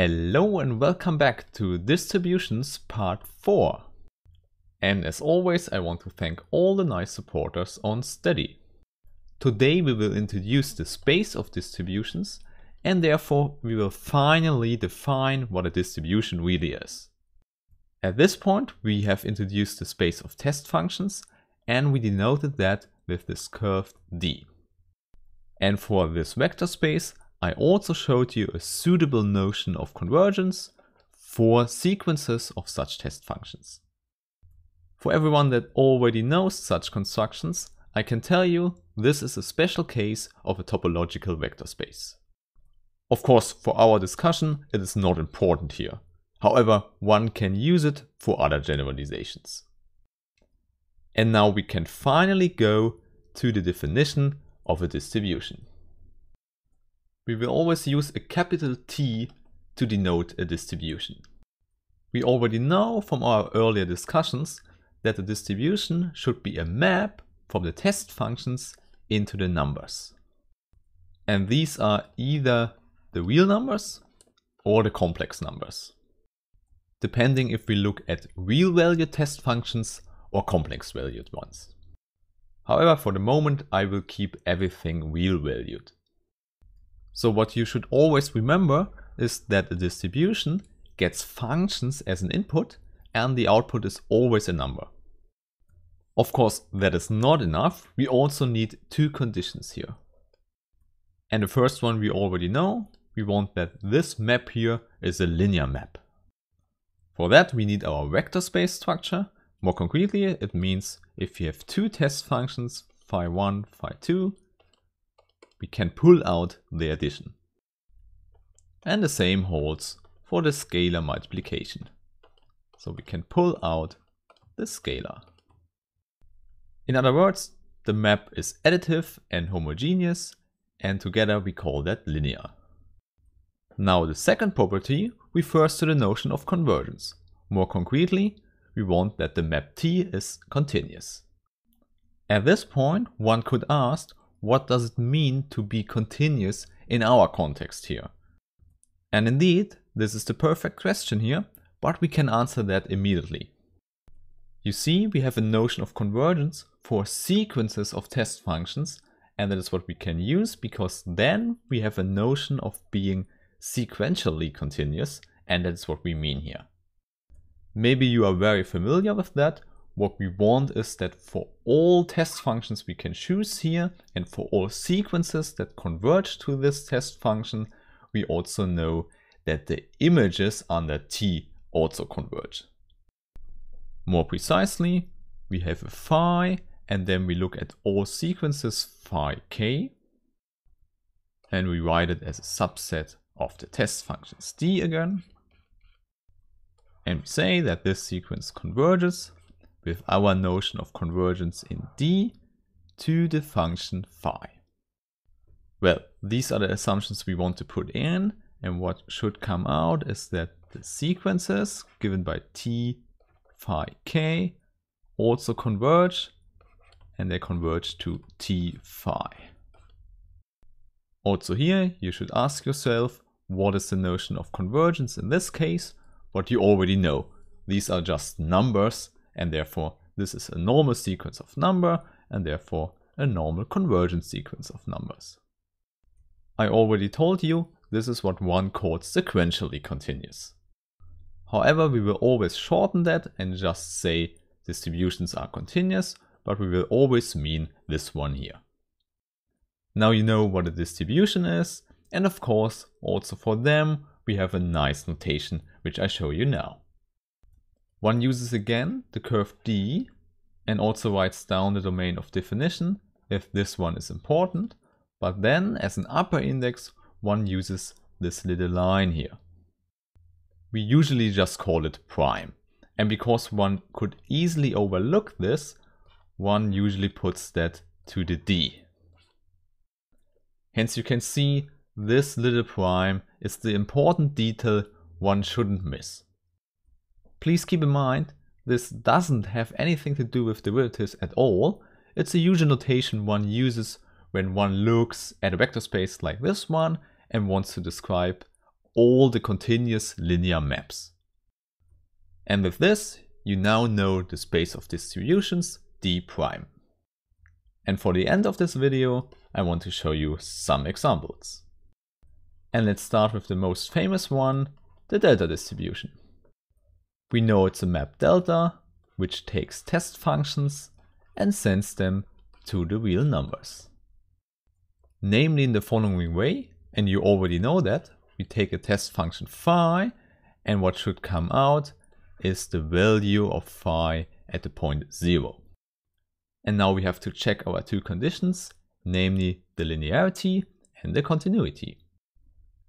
Hello and welcome back to Distributions Part 4. And as always I want to thank all the nice supporters on Steady. Today we will introduce the space of distributions and therefore we will finally define what a distribution really is. At this point we have introduced the space of test functions and we denoted that with this curved D. And for this vector space I also showed you a suitable notion of convergence for sequences of such test functions. For everyone that already knows such constructions, I can tell you this is a special case of a topological vector space. Of course, for our discussion, it is not important here. However, one can use it for other generalizations. And now we can finally go to the definition of a distribution we will always use a capital T to denote a distribution. We already know from our earlier discussions that the distribution should be a map from the test functions into the numbers. And these are either the real numbers or the complex numbers, depending if we look at real valued test functions or complex valued ones. However, for the moment, I will keep everything real valued. So what you should always remember is that a distribution gets functions as an input and the output is always a number. Of course, that is not enough. We also need two conditions here. And the first one we already know. We want that this map here is a linear map. For that, we need our vector space structure. More concretely, it means if you have two test functions, phi1, phi2, we can pull out the addition. And the same holds for the scalar multiplication. So we can pull out the scalar. In other words, the map is additive and homogeneous and together we call that linear. Now the second property refers to the notion of convergence. More concretely, we want that the map T is continuous. At this point, one could ask what does it mean to be continuous in our context here? And indeed, this is the perfect question here, but we can answer that immediately. You see, we have a notion of convergence for sequences of test functions, and that is what we can use because then we have a notion of being sequentially continuous, and that is what we mean here. Maybe you are very familiar with that what we want is that for all test functions we can choose here and for all sequences that converge to this test function, we also know that the images under T also converge. More precisely, we have a phi and then we look at all sequences phi k and we write it as a subset of the test functions d again and we say that this sequence converges with our notion of convergence in D to the function phi. Well, these are the assumptions we want to put in and what should come out is that the sequences given by t phi k also converge and they converge to t phi. Also here you should ask yourself what is the notion of convergence in this case? What you already know. These are just numbers and therefore this is a normal sequence of number and therefore a normal convergent sequence of numbers. I already told you this is what one calls sequentially continuous. However, we will always shorten that and just say distributions are continuous, but we will always mean this one here. Now you know what a distribution is, and of course, also for them, we have a nice notation, which I show you now. One uses again the curve D and also writes down the domain of definition if this one is important, but then as an upper index one uses this little line here. We usually just call it prime. And because one could easily overlook this, one usually puts that to the D. Hence you can see this little prime is the important detail one shouldn't miss. Please keep in mind, this doesn't have anything to do with derivatives at all. It's a usual notation one uses when one looks at a vector space like this one and wants to describe all the continuous linear maps. And with this, you now know the space of distributions D prime. And for the end of this video, I want to show you some examples. And let's start with the most famous one, the delta distribution. We know it's a map delta, which takes test functions and sends them to the real numbers. Namely in the following way, and you already know that, we take a test function phi, and what should come out is the value of phi at the point zero. And now we have to check our two conditions, namely the linearity and the continuity.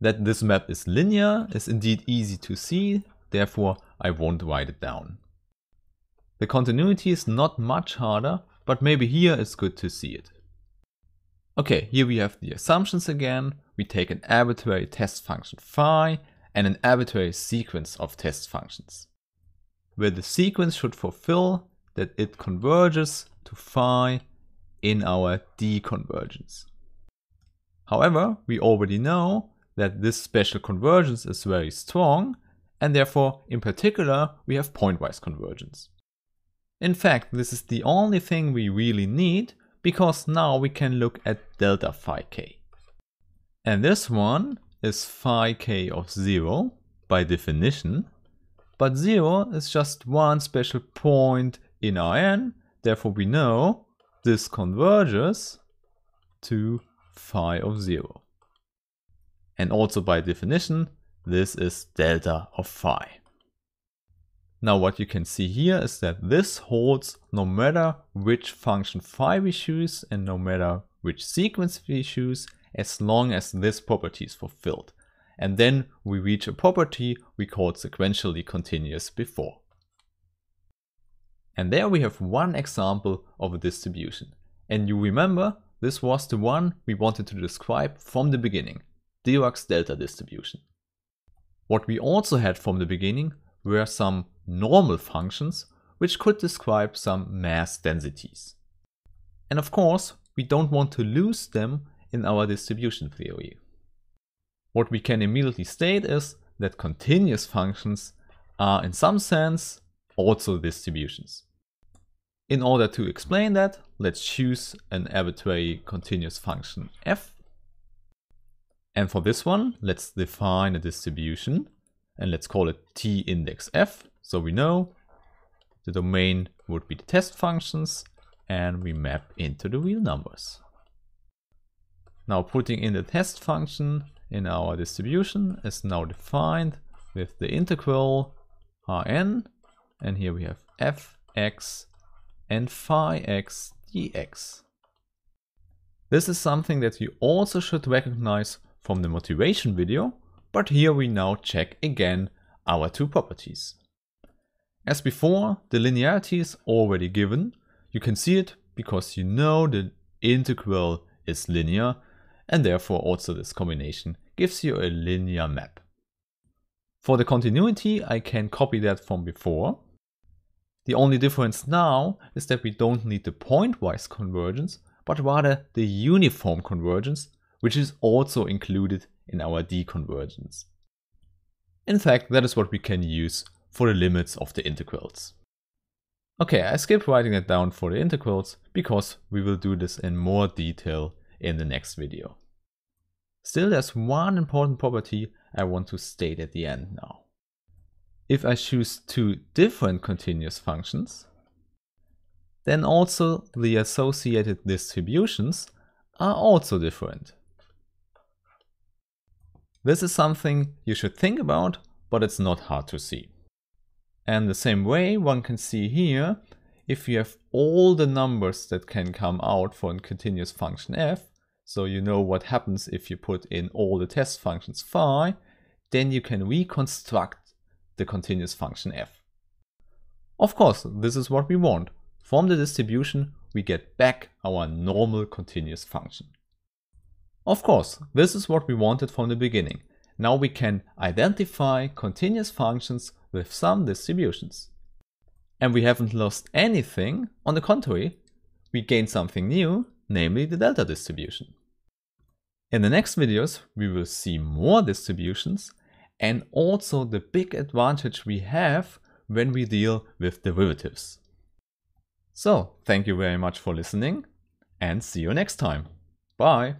That this map is linear is indeed easy to see therefore I won't write it down. The continuity is not much harder, but maybe here it's good to see it. Okay, here we have the assumptions again. We take an arbitrary test function phi and an arbitrary sequence of test functions, where the sequence should fulfill that it converges to phi in our deconvergence. However, we already know that this special convergence is very strong and therefore, in particular, we have pointwise convergence. In fact, this is the only thing we really need, because now we can look at delta phi k. And this one is phi k of 0 by definition, but 0 is just one special point in Rn, therefore we know this converges to phi of 0. And also by definition, this is delta of phi. Now what you can see here is that this holds no matter which function phi we choose and no matter which sequence we choose as long as this property is fulfilled. And then we reach a property we called sequentially continuous before. And there we have one example of a distribution. And you remember this was the one we wanted to describe from the beginning, Dirac's delta distribution. What we also had from the beginning were some normal functions which could describe some mass densities. And of course, we don't want to lose them in our distribution theory. What we can immediately state is that continuous functions are in some sense also distributions. In order to explain that, let's choose an arbitrary continuous function f and for this one, let's define a distribution and let's call it t index f. So we know the domain would be the test functions and we map into the real numbers. Now putting in the test function in our distribution is now defined with the integral rn and here we have fx and phi x dx. This is something that you also should recognize from the motivation video, but here we now check again our two properties. As before, the linearity is already given. You can see it because you know the integral is linear and therefore also this combination gives you a linear map. For the continuity, I can copy that from before. The only difference now is that we don't need the pointwise convergence, but rather the uniform convergence which is also included in our deconvergence. In fact, that is what we can use for the limits of the integrals. Okay, I skipped writing it down for the integrals because we will do this in more detail in the next video. Still, there's one important property I want to state at the end now. If I choose two different continuous functions, then also the associated distributions are also different. This is something you should think about, but it's not hard to see. And the same way one can see here, if you have all the numbers that can come out for a continuous function f, so you know what happens if you put in all the test functions phi, then you can reconstruct the continuous function f. Of course, this is what we want. From the distribution, we get back our normal continuous function. Of course, this is what we wanted from the beginning. Now we can identify continuous functions with some distributions. And we haven't lost anything, on the contrary, we gained something new, namely the delta distribution. In the next videos, we will see more distributions and also the big advantage we have when we deal with derivatives. So, thank you very much for listening and see you next time. Bye!